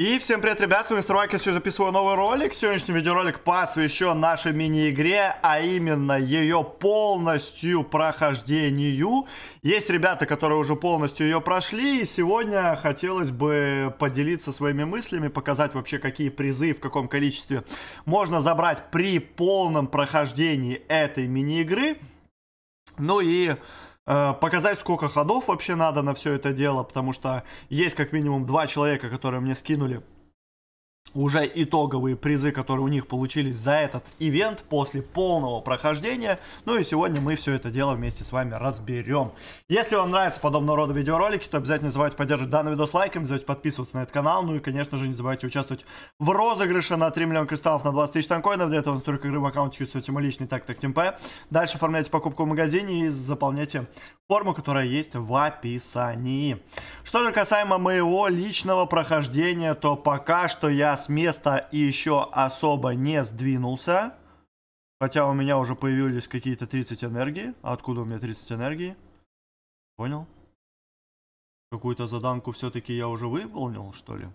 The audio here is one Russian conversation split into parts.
И всем привет, ребят, с вами Стройка, сегодня записываю новый ролик. Сегодняшний видеоролик посвящен нашей мини-игре, а именно ее полностью прохождению. Есть ребята, которые уже полностью ее прошли, и сегодня хотелось бы поделиться своими мыслями, показать вообще, какие призы, в каком количестве можно забрать при полном прохождении этой мини-игры. Ну и Э, показать, сколько ходов вообще надо на все это дело, потому что есть как минимум два человека, которые мне скинули уже итоговые призы, которые у них получились за этот ивент после полного прохождения. Ну и сегодня мы все это дело вместе с вами разберем. Если вам нравятся подобного рода видеоролики, то обязательно забывайте поддерживать данный видос лайком, забывайте подписываться на этот канал, ну и, конечно же, не забывайте участвовать в розыгрыше на 3 миллиона кристаллов на 20 тысяч танкоинов. Для этого настройка игры в аккаунте Кьюсуйте мой личный так так Тимпе. Дальше оформляйте покупку в магазине и заполняйте форму, которая есть в описании. Что же касаемо моего личного прохождения, то пока что я с места и еще особо не сдвинулся. Хотя у меня уже появились какие-то 30 энергии. А откуда у меня 30 энергии? Понял? Какую-то заданку все-таки я уже выполнил, что ли?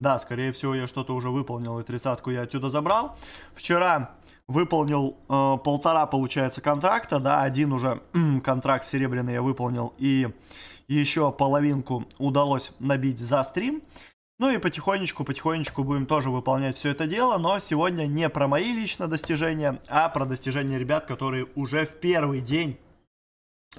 Да, скорее всего, я что-то уже выполнил, и тридцатку я отсюда забрал. Вчера выполнил э, полтора, получается, контракта, да, один уже контракт серебряный я выполнил, и еще половинку удалось набить за стрим. Ну и потихонечку-потихонечку будем тоже выполнять все это дело, но сегодня не про мои лично достижения, а про достижения ребят, которые уже в первый день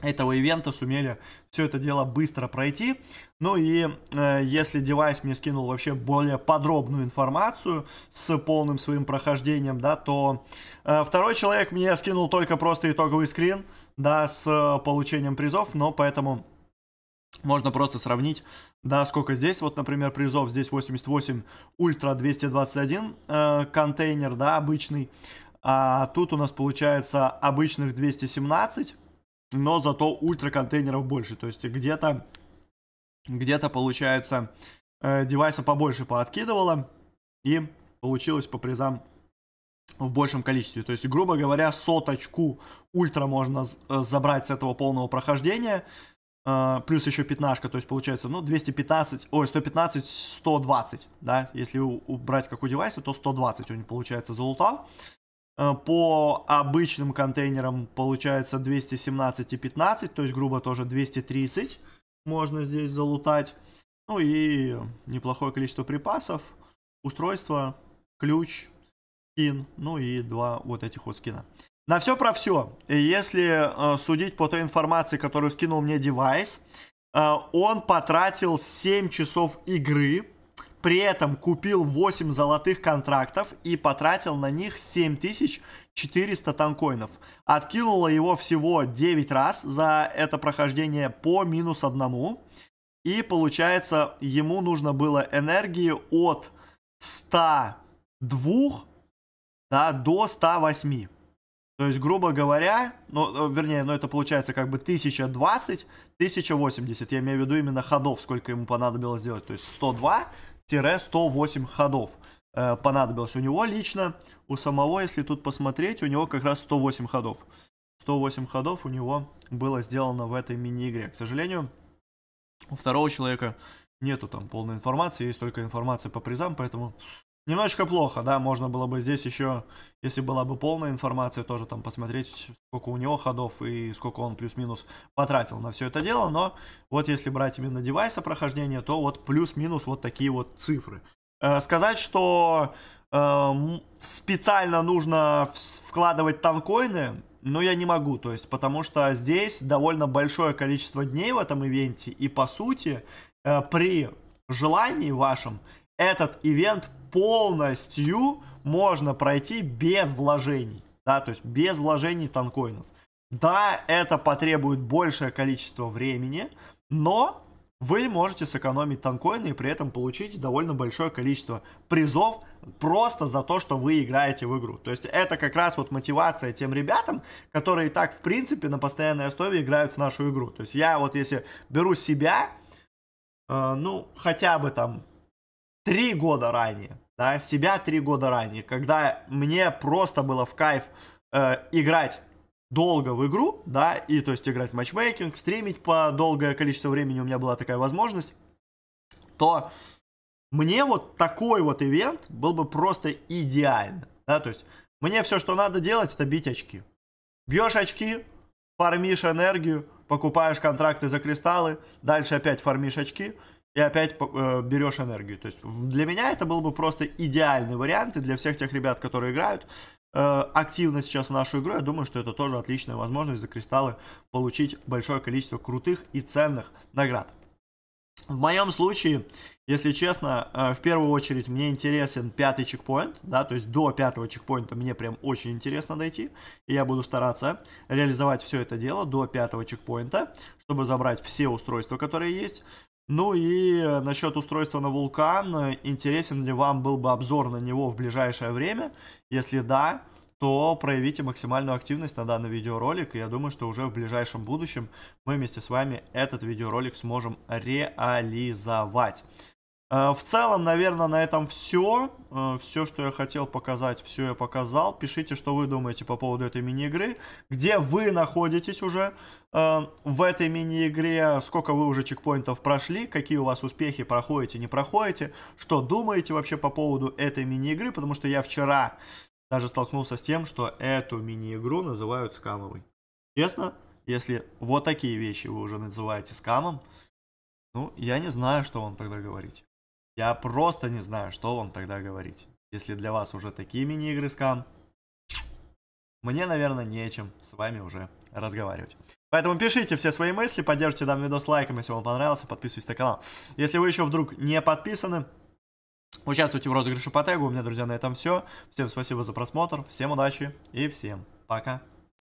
этого ивента сумели все это дело быстро пройти. Ну и э, если девайс мне скинул вообще более подробную информацию с полным своим прохождением, да, то э, второй человек мне скинул только просто итоговый скрин, да, с э, получением призов, но поэтому можно просто сравнить, да, сколько здесь, вот, например, призов, здесь 88, ультра 221 э, контейнер, да, обычный, а тут у нас получается обычных 217, но зато ультра контейнеров больше, то есть где-то, где-то получается э, девайса побольше пооткидывало и получилось по призам в большем количестве. То есть, грубо говоря, соточку ультра можно э, забрать с этого полного прохождения, а, плюс еще пятнашка, то есть получается, ну, 215, ой, 115, 120, да, если убрать как у девайса, то 120 у них получается залутал. А, по обычным контейнерам получается 217 и 15, то есть грубо тоже 230 можно здесь залутать. Ну и неплохое количество припасов, устройство, ключ, скин, ну и два вот этих вот скина. На все про все. Если э, судить по той информации, которую скинул мне девайс, э, он потратил 7 часов игры, при этом купил 8 золотых контрактов и потратил на них 7400 танкоинов. Откинуло его всего 9 раз за это прохождение по минус одному. И получается, ему нужно было энергии от 102 да, до 108. То есть, грубо говоря, ну, э, вернее, ну это получается как бы 1020, 1080, я имею в виду именно ходов, сколько ему понадобилось сделать, то есть 102-108 ходов э, понадобилось. У него лично, у самого, если тут посмотреть, у него как раз 108 ходов. 108 ходов у него было сделано в этой мини-игре. К сожалению, у второго человека нету там полной информации, есть только информация по призам, поэтому Немножечко плохо, да, можно было бы здесь еще, если была бы полная информация, тоже там посмотреть, сколько у него ходов и сколько он плюс-минус потратил на все это дело, но вот если брать именно девайса прохождения, то вот плюс-минус вот такие вот цифры. Э, сказать, что э, специально нужно вкладывать танкоины, но ну, я не могу, то есть, потому что здесь довольно большое количество дней в этом ивенте, и по сути, э, при желании вашем этот ивент полностью можно пройти без вложений. Да, то есть без вложений танкоинов. Да, это потребует большее количество времени, но вы можете сэкономить танкоины и при этом получить довольно большое количество призов просто за то, что вы играете в игру. То есть это как раз вот мотивация тем ребятам, которые и так, в принципе, на постоянной основе играют в нашу игру. То есть я вот если беру себя, э, ну, хотя бы там три года ранее, да, себя три года ранее, когда мне просто было в кайф э, играть долго в игру, да, и то есть играть в матчмейкинг, стримить по долгое количество времени у меня была такая возможность, то мне вот такой вот ивент был бы просто идеально, да, то есть мне все, что надо делать, это бить очки. Бьешь очки, фармишь энергию, покупаешь контракты за кристаллы, дальше опять фармишь очки, и опять э, берешь энергию. То есть для меня это был бы просто идеальный вариант, и для всех тех ребят, которые играют э, активно сейчас в нашу игру, я думаю, что это тоже отличная возможность за кристаллы получить большое количество крутых и ценных наград. В моем случае, если честно, э, в первую очередь мне интересен пятый чекпоинт, да, то есть до пятого чекпоинта мне прям очень интересно дойти, и я буду стараться реализовать все это дело до пятого чекпоинта, чтобы забрать все устройства, которые есть. Ну и э, насчет устройства на вулкан, э, интересен ли вам был бы обзор на него в ближайшее время? Если да, то проявите максимальную активность на данный видеоролик, и я думаю, что уже в ближайшем будущем мы вместе с вами этот видеоролик сможем реализовать. Э, в целом, наверное, на этом все. Э, все, что я хотел показать, все я показал. Пишите, что вы думаете по поводу этой мини-игры. Где вы находитесь уже э, в этой мини-игре, сколько вы уже чекпоинтов прошли, какие у вас успехи, проходите, не проходите, что думаете вообще по поводу этой мини-игры, потому что я вчера даже столкнулся с тем, что эту мини-игру называют скамовой. Честно, если вот такие вещи вы уже называете скамом, ну, я не знаю, что вам тогда говорить. Я просто не знаю, что вам тогда говорить. Если для вас уже такие мини-игры скам, мне, наверное, нечем с вами уже разговаривать. Поэтому пишите все свои мысли, поддержите данный видос лайком, если вам понравился, подписывайтесь на канал. Если вы еще вдруг не подписаны, участвуйте в розыгрыше по тегу. У меня, друзья, на этом все. Всем спасибо за просмотр, всем удачи и всем пока.